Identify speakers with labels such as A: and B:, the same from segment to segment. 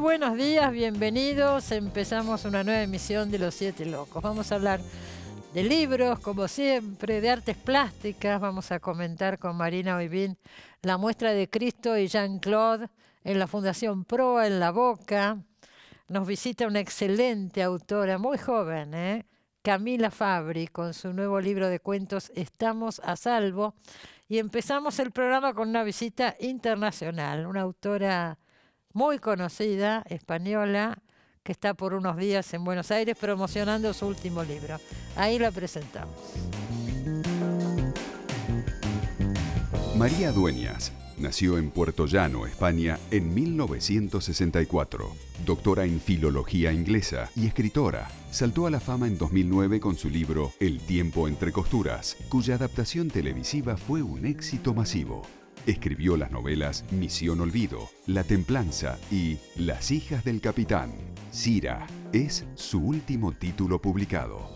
A: buenos días, bienvenidos. Empezamos una nueva emisión de Los Siete Locos. Vamos a hablar de libros, como siempre, de artes plásticas. Vamos a comentar con Marina Oivín la muestra de Cristo y Jean-Claude en la Fundación Proa, en La Boca. Nos visita una excelente autora, muy joven, ¿eh? Camila Fabri, con su nuevo libro de cuentos Estamos a Salvo. Y empezamos el programa con una visita internacional, una autora muy conocida, española, que está por unos días en Buenos Aires promocionando su último libro. Ahí la presentamos. María
B: Dueñas nació en Puerto Llano, España, en 1964. Doctora en Filología Inglesa y escritora, saltó a la fama en 2009 con su libro El tiempo entre costuras, cuya adaptación televisiva fue un éxito masivo. Escribió las novelas Misión Olvido, La Templanza y Las hijas del capitán. Cira es su último título publicado.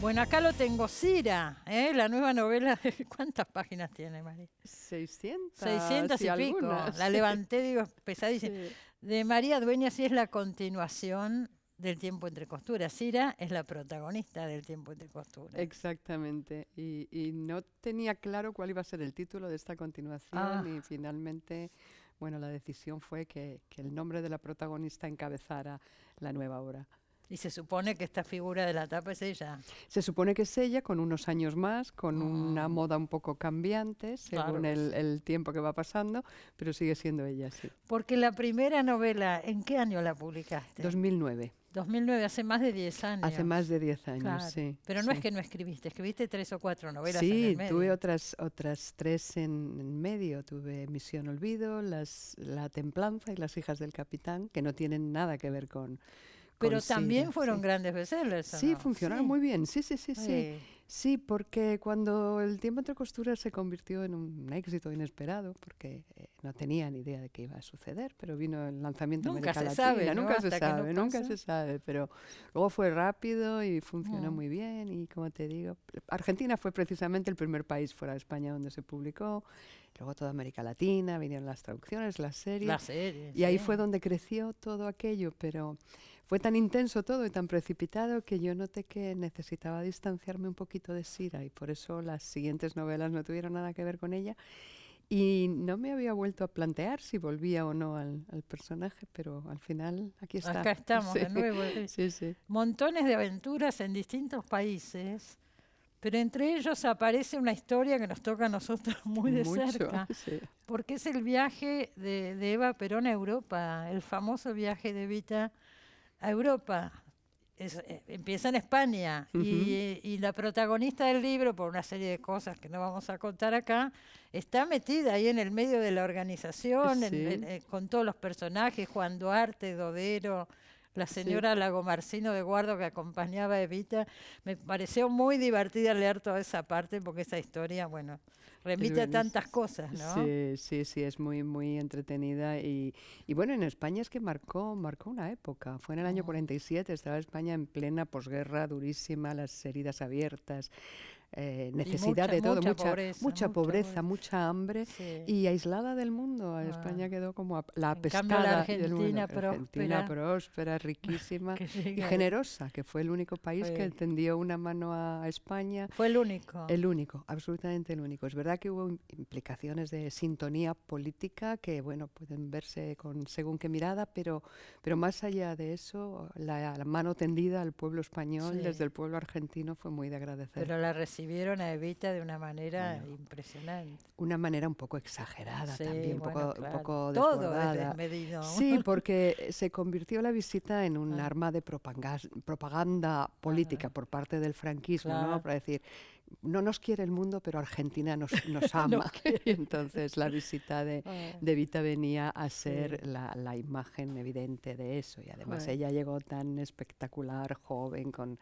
A: Bueno, acá lo tengo, Cira, ¿eh? la nueva novela. ¿Cuántas páginas tiene, María? 600. 600 y pico. La levanté, digo, pesadísima. De María Dueña sí es la continuación del tiempo entre costuras. Cira es la protagonista del tiempo entre costuras.
B: Exactamente. Y, no tenía claro cuál iba a ser el título de esta continuación y ah. finalmente, bueno, la decisión fue que, el nombre de la protagonista encabezara la nueva obra. Y se supone que esta figura de la tapa es ella. Se supone que es ella, con unos años más, con ah. una moda un poco cambiante, según el, el, tiempo que va pasando, pero sigue siendo ella, sí.
A: Porque la primera novela, ¿en qué año la publicaste?
B: 2009.
A: 2009, hace más de 10 años. Hace más de 10 años, sí. Pero no es que no escribiste, escribiste tres o cuatro novelas. Sí, en el medio. tuve
B: otras, otras tres en, medio. Tuve Misión Olvido, las, La Templanza y Las Hijas del Capitán, que no tienen nada que ver con... Pero también fueron grandes bestsellers. Sí, funcionaron muy bien, sí, sí, sí. sí. Sí, porque cuando el tiempo entre costuras se convirtió en un éxito inesperado, porque eh, no tenía ni idea de qué iba a suceder, pero vino el lanzamiento de América se sabe, nunca se sabe, nunca se sabe, pero luego fue rápido y funcionó mm. muy bien y como te digo, Argentina fue precisamente el primer país fuera de España donde se publicó, luego toda América Latina, vinieron las traducciones, las series, las
A: series y ahí fue
B: donde creció todo aquello, pero fue tan intenso todo y tan precipitado que yo noté que necesitaba distanciarme un poquito de Sira y por eso las siguientes novelas no tuvieron nada que ver con ella. Y no me había vuelto a plantear si volvía o no al, personaje, pero al final aquí está. Acá estamos de nuevo. Sí, sí.
A: Montones de aventuras en distintos países, pero entre ellos aparece una historia que nos toca a nosotros muy de cerca, porque es el viaje de, de Eva Perón a Europa, el famoso viaje de Evita a Europa. Eh, empieza en España y, la protagonista del libro, por una serie de cosas que no vamos a contar acá, está metida ahí en el medio de la organización, eh, con todos los personajes, Juan Duarte, Dodero, la señora Lagomarcino de Guardo que acompañaba a Evita. Me pareció muy divertida leer toda esa parte porque esa historia, bueno, remite a tantas cosas, ¿no? Sí,
B: sí, sí, es muy, muy entretenida. Y, bueno, en España es que marcó, marcó una época. Fue en el año 47, ah. estaba España en plena posguerra durísima, las heridas abiertas, eh, necesidad de todo, mucha, mucha pobreza, mucha, hambre y aislada del mundo. Ah. España quedó como la apestada Argentina, Próspera, riquísima y generosa, que fue el único país que tendió una mano a España. Fue el único. El único, absolutamente el único. Es verdad que hubo implicaciones de sintonía política que, bueno, pueden verse con según qué mirada, pero, pero más allá de eso, la, mano tendida al pueblo español desde el pueblo argentino fue muy de agradecer.
A: Pero la vieron a Evita de una manera impresionante.
B: Una manera un poco exagerada también, un, poco, un poco, desbordada. sí, porque se convirtió la visita en un ah. arma de propaganda ah, política por parte del franquismo, ¿no? Para decir, no nos quiere el mundo, pero Argentina nos, ama. y entonces la visita ah. de, Evita venía a ser la, la, imagen evidente de eso. Y además ella llegó tan espectacular, joven, con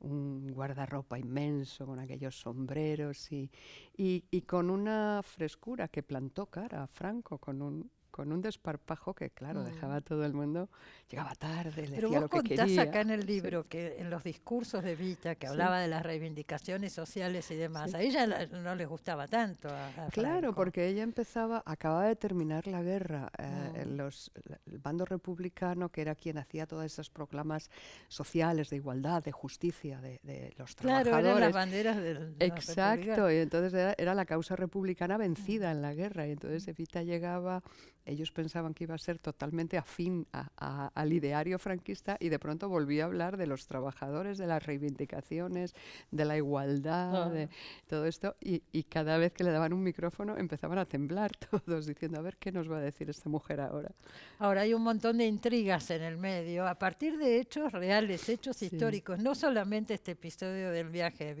B: un guardarropa inmenso con aquellos sombreros y, y, con una frescura que plantó cara a Franco, con un, con un desparpajo que, claro, dejaba a mm. todo el mundo, llegaba tarde, le Pero vos que contás acá en el libro
A: que en los discursos de Vita, que hablaba de las reivindicaciones sociales y demás, a ella no le gustaba tanto. claro,
B: porque ella empezaba, acababa de terminar la guerra. Eh, mm. los, el bando republicano, que era quien hacía todas esas proclamas sociales de igualdad, de justicia, de, los trabajadores. Claro, eran las banderas del. Exacto, y entonces era, la causa republicana vencida mm. en la guerra, y entonces Evita llegaba ellos pensaban que iba a ser totalmente afín al ideario franquista y de pronto volvió a hablar de los trabajadores, de las reivindicaciones, de la igualdad, ah. de todo esto. Y, cada vez que le daban un micrófono empezaban a temblar todos diciendo, a ver qué nos va a decir esta mujer ahora. Ahora hay un montón de intrigas en el medio,
A: a partir de hechos reales, hechos históricos, no solamente este episodio del viaje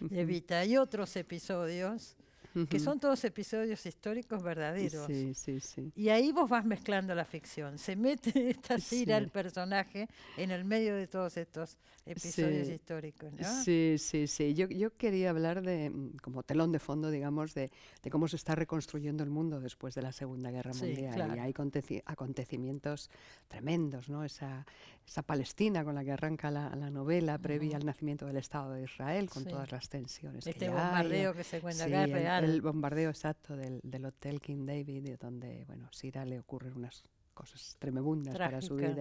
A: de Vita, hay otros episodios que son todos episodios históricos verdaderos. Sí, sí, sí. Y ahí vos vas mezclando la ficción. Se mete esta cira el personaje en el medio de todos estos episodios históricos. ¿no?
B: Sí, sí, sí. Yo, yo, quería hablar de, mm, como telón de fondo, digamos, de, cómo se está reconstruyendo el mundo después de la Segunda Guerra Mundial. Y hay acontecimientos tremendos, ¿no? Esa, esa Palestina con la que arranca la, novela previa al nacimiento del Estado de Israel, con todas las tensiones. Este que bombardeo que se cuenta real. El, bombardeo exacto del, Hotel King David, donde bueno, Sira le ocurre unas cosas tremebundas para su vida.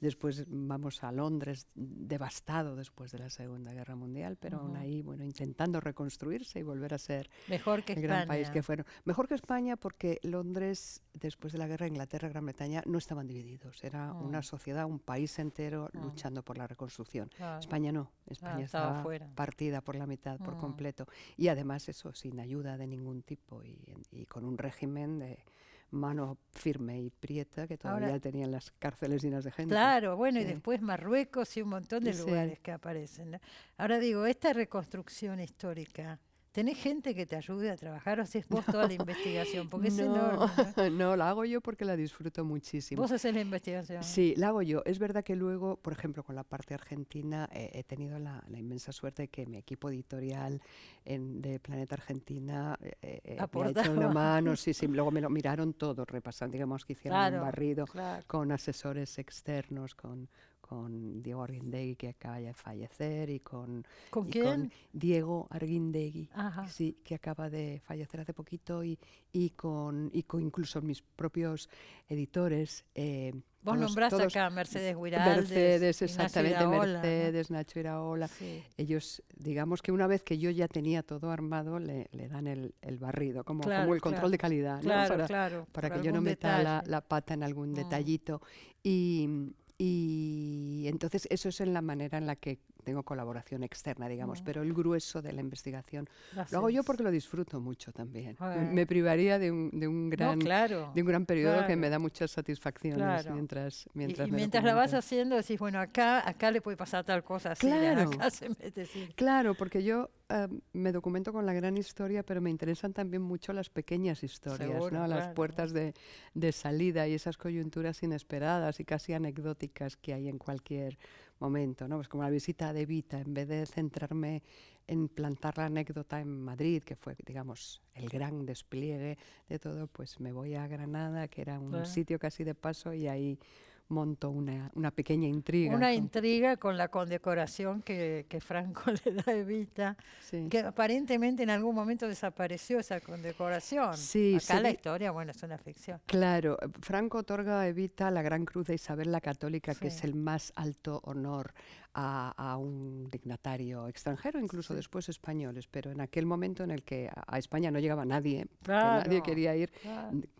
B: Después vamos a Londres, devastado después de la Segunda Guerra Mundial, pero aún ahí, bueno, intentando reconstruirse y volver a ser mejor que el gran país que fueron. Mejor que España porque Londres, después de la guerra, Inglaterra, Gran Bretaña, no estaban divididos. Era una ah. sociedad, un país entero ah. luchando por la reconstrucción. Ah. España no. España estaba, partida por la mitad, por completo. Y además eso, sin ayuda de ningún tipo y con un régimen de mano firme y prieta que todavía tenían las cárceles llenas de gente. Claro, bueno, y
A: después Marruecos y un montón de lugares que aparecen. Ahora digo, esta reconstrucción histórica ¿Tenés gente que te ayude a trabajar o haces vos toda la investigación? Porque no, es enorme.
B: ¿eh? ¿no? la hago yo porque la disfruto muchísimo. ¿Vos haces la investigación? Sí, la hago yo. Es verdad que luego, por ejemplo, con la parte argentina, eh, he tenido la, inmensa suerte de que mi equipo editorial de Planeta Argentina eh, me ha hecho una mano. Sí, sí, luego me lo miraron todo, repasando, digamos que hicieron un barrido con asesores externos, con con Diego Arguindegui, que acaba de fallecer, y con, ¿Con, quién? Diego Arguindegui, que acaba de fallecer hace poquito, y, con, incluso mis propios editores. Eh, Vos acá Mercedes Guiraldes. Mercedes, exactamente, Mercedes, Nacho Iraola. Ellos, digamos que una vez que yo ya tenía todo armado, le, dan el, barrido, como, el control de calidad, claro, para, que yo no meta la, pata en algún mm. detallito. Y, y entonces eso es en la manera en la que tengo colaboración externa, digamos, pero el grueso de la investigación lo hago yo porque lo disfruto mucho también. Me, privaría de un, gran de un gran periodo que me da muchas satisfacciones mientras mientras y, mientras la vas
A: haciendo decís, bueno, acá acá le puede pasar tal cosa claro. acá se mete
B: Claro, porque yo Ah, me documento con la gran historia, pero me interesan también mucho las pequeñas historias, ¿no? Las puertas de, salida y esas coyunturas inesperadas y casi anecdóticas que hay en cualquier momento, ¿no? Pues como la visita de Vita, en vez de centrarme en plantar la anécdota en Madrid, que fue, digamos, el gran despliegue de todo, pues me voy a Granada, que era un sitio casi de paso, y ahí monto una, una pequeña intriga. Una
A: intriga con la condecoración que, que Franco le da a Evita, que aparentemente en algún momento desapareció esa condecoración. Sí, Acá la historia, bueno, es una ficción.
B: Claro, Franco otorga a Evita la Gran Cruz de Isabel la Católica, que es el más alto honor a, un dignatario extranjero, incluso después españoles, pero en aquel momento en el que a, España no llegaba nadie, nadie quería ir,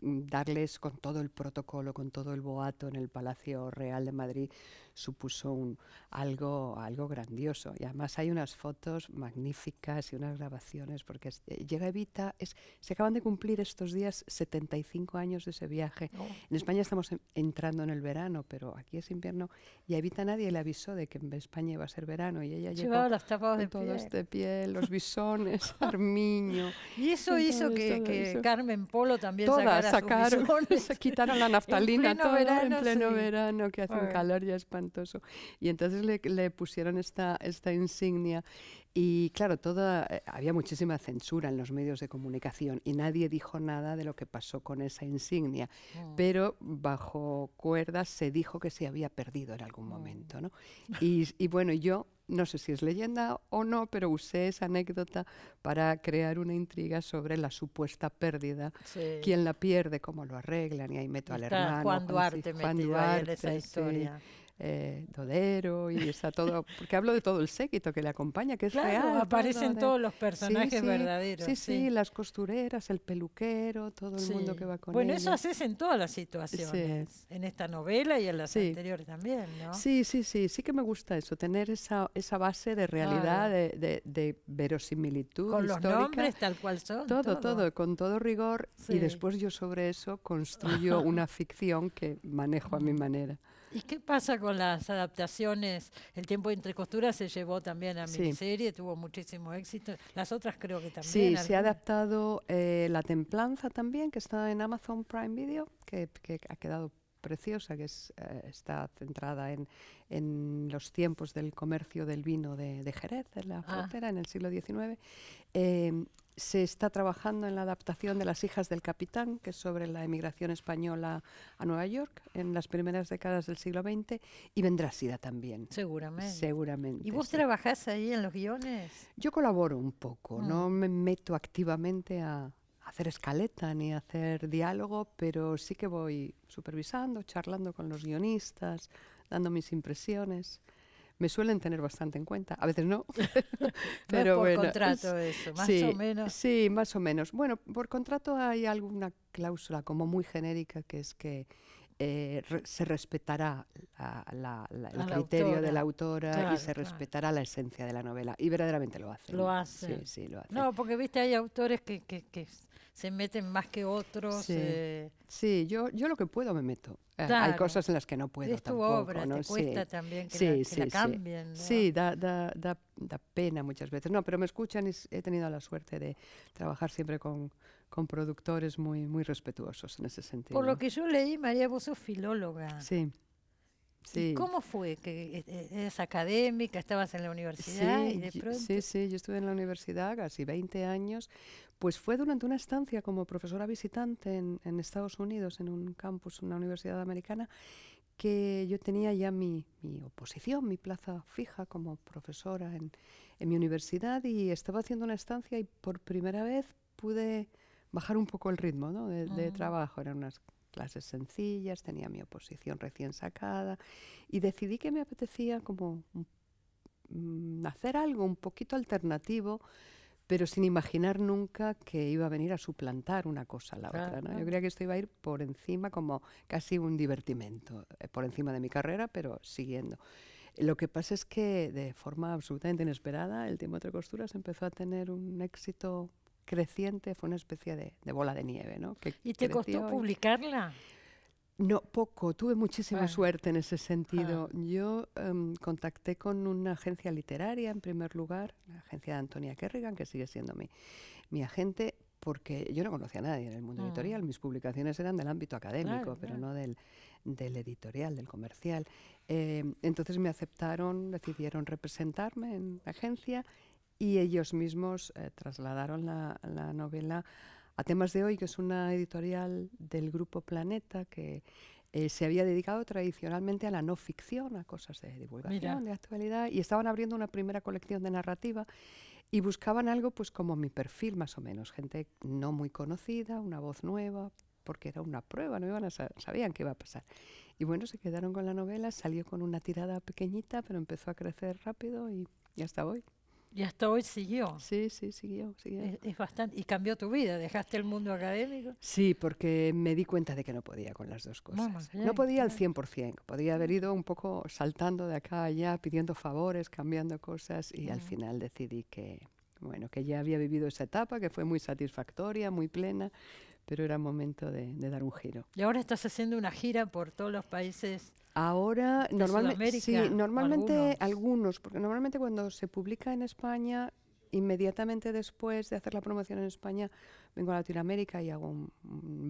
B: darles con todo el protocolo, con todo el boato en el Palacio Real de Madrid supuso algo, algo grandioso. Y además hay unas fotos magníficas y unas grabaciones, porque eh, llega Evita, es, se acaban de cumplir estos días 75 años de ese viaje. Oh. En España estamos entrando en el verano, pero aquí es invierno, y a Evita nadie le avisó de que en España iba a ser verano, y ella Llevaba las tapas de todo este piel, los bisones, armiño. Y eso hizo que,
A: Carmen Polo también Todas sacara sacaron, sus Se quitaron la naftalina en pleno todo verano, en pleno verano, que hace un calor
B: ya espantoso. Y entonces le, pusieron esta, esta insignia y claro, eh, había muchísima censura en los medios de comunicación y nadie dijo nada de lo que pasó con esa insignia, mm. pero bajo cuerdas se dijo que se había perdido en algún mm. momento. Y, bueno, yo no sé si es leyenda o no, pero usé esa anécdota para crear una intriga sobre la supuesta pérdida, quién la pierde, cómo lo arreglan, y ahí meto al hermano. Juan Duarte, esa historia eh, y está todo, porque hablo de todo el séquito que le acompaña, que es real. Aparecen todos los personajes verdaderos. Sí, sí, las costureras, el peluquero, todo el mundo que va con Bueno, eso
A: haces en todas las situaciones, en esta novela y en las anteriores también, ¿no? Sí, sí,
B: sí, sí que me gusta eso, tener esa, esa base de realidad, de, de, verosimilitud Con los nombres tal cual son. todo, todo con todo rigor y después yo sobre eso construyo una ficción que manejo a mi manera.
A: ¿Y qué pasa con las adaptaciones? El tiempo entre costuras se llevó también a mi serie, tuvo muchísimo éxito. Las otras creo que también. Sí, se ha
B: adaptado eh, La Templanza también, que está en Amazon Prime Video, que, ha quedado preciosa, que es, eh, está centrada en, los tiempos del comercio del vino de, Jerez, en la ah. frontera, en el siglo XIX se está trabajando en la adaptación de Las hijas del capitán, que es sobre la emigración española a Nueva York en las primeras décadas del siglo XX, y vendrá Sida también. Seguramente. Seguramente. ¿Y
A: vos trabajás ahí en los guiones?
B: Yo colaboro un poco, no mm. me meto activamente a hacer escaleta ni a hacer diálogo, pero sí que voy supervisando, charlando con los guionistas, dando mis impresiones me suelen tener bastante en cuenta, a veces no. pero por contrato eso, más o menos. Sí, más o menos. Bueno, por contrato hay alguna cláusula como muy genérica que es que eh, se respetará la, el criterio de la autora y se respetará la esencia de la novela. Y verdaderamente lo hace. Lo hace. Sí, sí, lo hace
A: No, porque viste, hay autores que se meten más que otros. Eh,
B: sí, yo, yo lo que puedo me meto. Eh, hay cosas en las que no puedo obra, ¿no? te cuesta también que, sí, la, sí, la cambien. Sí, da, pena muchas veces. No, pero me escuchan y he tenido la suerte de trabajar siempre con, con productores muy, muy respetuosos en ese sentido. Por lo
A: que yo leí, María, vos sos filóloga. Sí. ¿Cómo fue? que eh, eh, ¿Eres académica? ¿Estabas en la universidad? y de pronto... sí,
B: sí, yo estuve en la universidad casi 20 años. Pues fue durante una estancia como profesora visitante en, Estados Unidos, en un campus, una universidad americana, que yo tenía ya mi, mi, oposición, mi plaza fija como profesora en, en mi universidad y estaba haciendo una estancia y por primera vez pude bajar un poco el ritmo ¿no? de, de ah. trabajo. Eran unas clases sencillas, tenía mi oposición recién sacada y decidí que me apetecía como mm, hacer algo un poquito alternativo, pero sin imaginar nunca que iba a venir a suplantar una cosa a la otra. Yo creía que esto iba a ir por encima, como casi un divertimento, eh, por encima de mi carrera, pero siguiendo. Lo que pasa es que de forma absolutamente inesperada el tema de Costuras empezó a tener un éxito creciente, fue una especie de, bola de nieve. ¿no? ¿Y te costó
A: publicarla?
B: No, poco. Tuve muchísima suerte en ese sentido. Ah. Yo em, contacté con una agencia literaria, en primer lugar, la agencia de Antonia Kerrigan, que sigue siendo mi, mi agente, porque yo no conocía a nadie en el mundo ah. editorial. Mis publicaciones eran del ámbito académico, pero no del, del, editorial, del comercial. Eh, entonces me aceptaron, decidieron representarme en la agencia y ellos mismos eh, trasladaron la, novela a temas de hoy, que es una editorial del grupo Planeta que eh, se había dedicado tradicionalmente a la no ficción, a cosas de divulgación, de actualidad, y estaban abriendo una primera colección de narrativa y buscaban algo pues como mi perfil más o menos, gente no muy conocida, una voz nueva, porque era una prueba, no iban a sabían qué iba a pasar. Y bueno, se quedaron con la novela, salió con una tirada pequeñita, pero empezó a crecer rápido y, y hasta hoy.
A: Y hasta hoy siguió.
B: Sí, sí, siguió.
A: Es, bastante. ¿Y cambió tu vida? ¿Dejaste el mundo académico?
B: Sí, porque me di cuenta de que no podía con las dos cosas. no podía al 100%. Podía haber mm. ido un poco saltando de acá a allá, pidiendo favores, cambiando cosas. Y al mm. final decidí que, bueno, que ya había vivido esa etapa, que fue muy satisfactoria, muy plena, pero era momento de, de, dar un giro.
A: Y ahora estás haciendo una gira por todos los países
B: Ahora, normalmente, algunos. algunos, porque normalmente cuando se publica en España, inmediatamente después de hacer la promoción en España, vengo a Latinoamérica y hago un,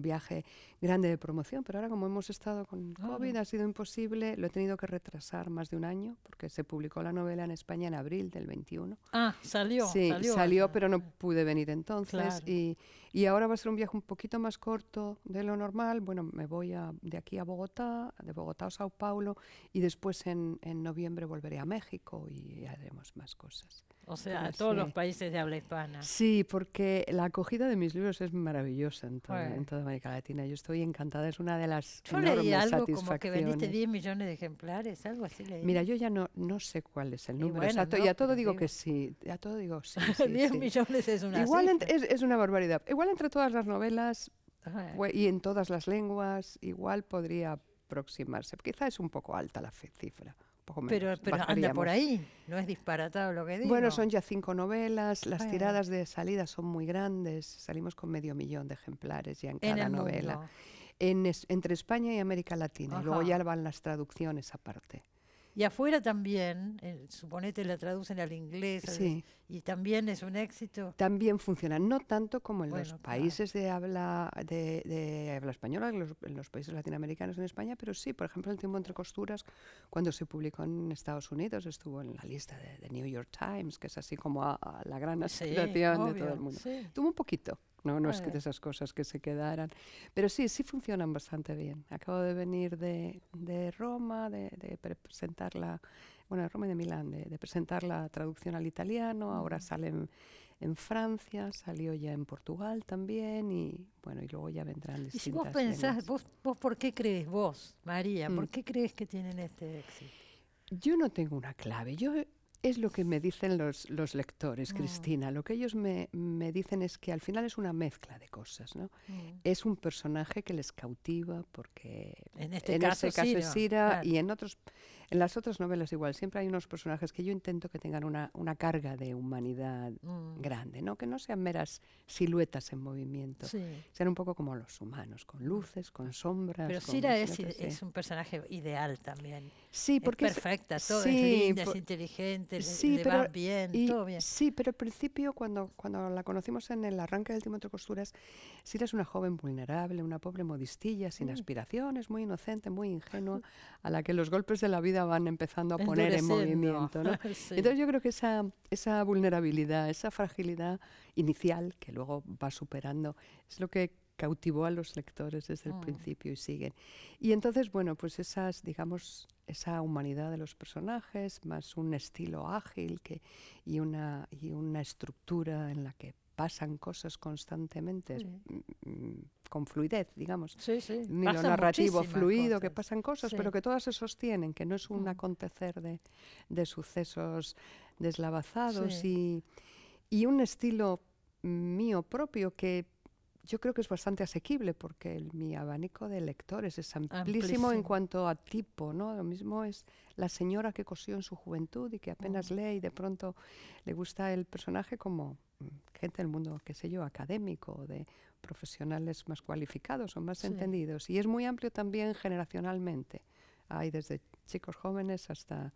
B: viaje grande de promoción, pero ahora como hemos estado con ah. COVID ha sido imposible, lo he tenido que retrasar más de un año porque se publicó la novela en España en abril del 21.
A: Ah, salió. Sí, salió,
B: pero no pude venir entonces y, y ahora va a ser un viaje un poquito más corto de lo normal. Bueno, me voy de aquí a Bogotá, de Bogotá a Sao Paulo y después en, en noviembre volveré a México y haremos más cosas.
A: O sea, a todos los países de habla hispana. Sí,
B: porque la acogida de mis libros es maravillosa en toda, América Latina. Yo estoy encantada, es una de las yo enormes leí algo como que vendiste 10
A: millones de ejemplares,
B: algo así leí. Mira, yo ya no, no sé cuál es el número exacto, y a todo digo, que sí, a todo digo sí. 10 millones es una Igual es, una barbaridad. Igual entre todas las novelas y en todas las lenguas, igual podría aproximarse. Quizá es un poco alta la cifra. Pero, anda por ahí,
A: no es disparatado lo que digo. Bueno, son
B: ya cinco novelas, las tiradas de salida son muy grandes, salimos con medio millón de ejemplares ya en, cada novela. entre España y América Latina, luego ya van las traducciones aparte.
A: Y afuera también, eh, suponete la traducen al inglés y también es un éxito.
B: También funciona, no tanto como en los países de habla de, de habla española, en los, países latinoamericanos en España, pero sí, por ejemplo, el tiempo entre costuras, cuando se publicó en Estados Unidos, estuvo en la lista de, New York Times, que es así como la gran aspiración de todo el mundo. Tuvo un poquito, no, no es que de esas cosas que se quedaran. Pero sí, sí funcionan bastante bien. Acabo de venir de, Roma, de, de, presentar la, bueno, de Roma y de Milán, de, presentar la traducción al italiano. Ahora sale en, Francia, salió ya en Portugal también y bueno, y luego ya vendrán distintas. ¿Y
A: vos por qué crees, vos, María, por mm. qué crees que tienen este éxito?
B: Yo no tengo una clave es lo que me dicen los, lectores, ah. Cristina. Lo que ellos me, dicen es que al final es una mezcla de cosas, ¿no? Mm. Es un personaje que les cautiva porque en este caso, es Sira y en otros en las otras novelas igual siempre hay unos personajes que yo intento que tengan una, carga de humanidad mm. grande, ¿no? Que no sean meras siluetas en movimiento, sean un poco como los humanos, con luces, con sombras. Pero Sira es, es, un
A: personaje ideal también. Sí, porque es perfecta, es, todo es inteligente, sí, le, bien,
B: todo bien. Sí, pero al principio, cuando, cuando la conocimos en el arranque del de Costuras, sí eres una joven vulnerable, una pobre modistilla, sin mm. aspiraciones, muy inocente, muy ingenua, a la que los golpes de la vida van empezando a poner en movimiento. Entonces yo creo que esa, esa vulnerabilidad, esa fragilidad inicial, que luego va superando, es lo que cautivó a los lectores desde el mm. principio y siguen. Y entonces, bueno, pues esas, digamos, esa humanidad de los personajes, más un estilo ágil que, y, una, una estructura en la que pasan cosas constantemente, mm, con fluidez, digamos. Sí, sí. Ni lo narrativo fluido, que pasan cosas, pero que todas se sostienen, que no es un mm. acontecer de, sucesos deslavazados y, y un estilo mm, mío propio que yo creo que es bastante asequible porque mi abanico de lectores es amplísimo, en cuanto a tipo, ¿no? Lo mismo es la señora que cosió en su juventud y que apenas lee y de pronto le gusta el personaje como mm, gente del mundo, qué sé yo, académico, de profesionales más cualificados o más entendidos. Y es muy amplio también generacionalmente. Hay desde chicos jóvenes hasta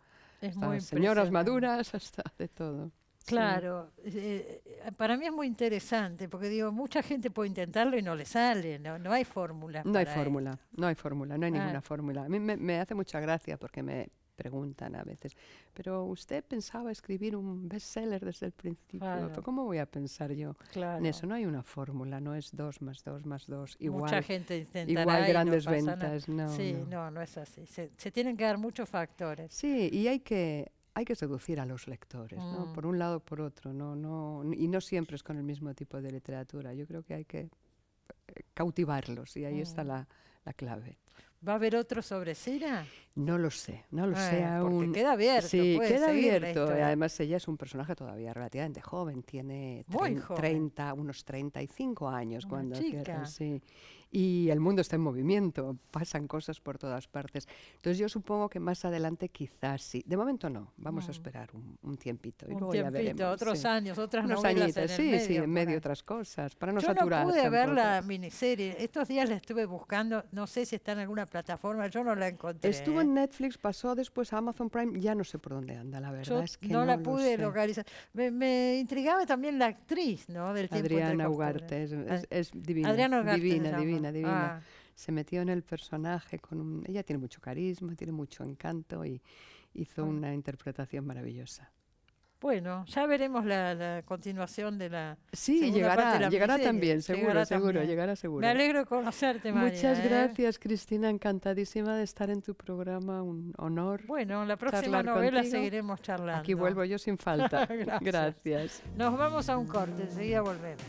B: señoras maduras, hasta de todo. Claro,
A: eh, eh, para mí es muy interesante, porque digo, mucha gente puede intentarlo y no le sale, no, hay fórmula. No hay fórmula,
B: no hay fórmula, no hay ninguna fórmula. A mí me, hace mucha gracia porque me preguntan a veces, pero usted pensaba escribir un bestseller desde el principio, ¿cómo voy a pensar yo claro. en eso? No hay una fórmula, no es dos más dos más dos, igual, gente igual grandes ventas. No, sí,
A: no. no, es así, se,
B: se tienen que dar muchos factores. Sí, y hay que hay que seducir a los lectores, mm. por un lado o por otro, no, no, y no siempre es con el mismo tipo de literatura. Yo creo que hay que eh, cautivarlos y ahí mm. está la, clave.
A: ¿Va a haber otro sobre Sera?
B: No lo sé, no lo ah, sé aún. Porque queda abierto. Sí, queda abierto. Además, ella es un personaje todavía relativamente joven, tiene 30, unos 35 años cuando chica. Cierra, sí y el mundo está en movimiento, pasan cosas por todas partes. Entonces yo supongo que más adelante quizás sí. De momento no, vamos a mm. esperar un, tiempito. Y un luego tiempito, ya veremos, otros años, otras Unos en sí, medio, sí, en medio otras cosas, para no yo saturar. Yo no pude ver la
A: miniserie, estos días la estuve buscando, no sé si está en alguna plataforma, yo no la encontré. Estuvo en
B: Netflix, pasó después a Amazon Prime, ya no sé por dónde anda, la verdad es que no, la pude localizar. Me, intrigaba
A: también la actriz, ¿no? Del Adriana Ugarte, es, ah, divina, Adriana Ugarte, divina. Ah.
B: Se metió en el personaje con Ella tiene mucho carisma, tiene mucho encanto y hizo una interpretación maravillosa.
A: Bueno, ya veremos la, continuación de la. Sí, llegará, llegará también, seguro, seguro, también. llegará seguro. Me alegro de conocerte, María. Muchas ¿eh? gracias,
B: Cristina, encantadísima de estar en tu programa, un honor. Bueno, la próxima novela seguiremos charlando. Aquí vuelvo yo
A: sin falta. gracias. gracias. Nos vamos a un corte, enseguida volvemos.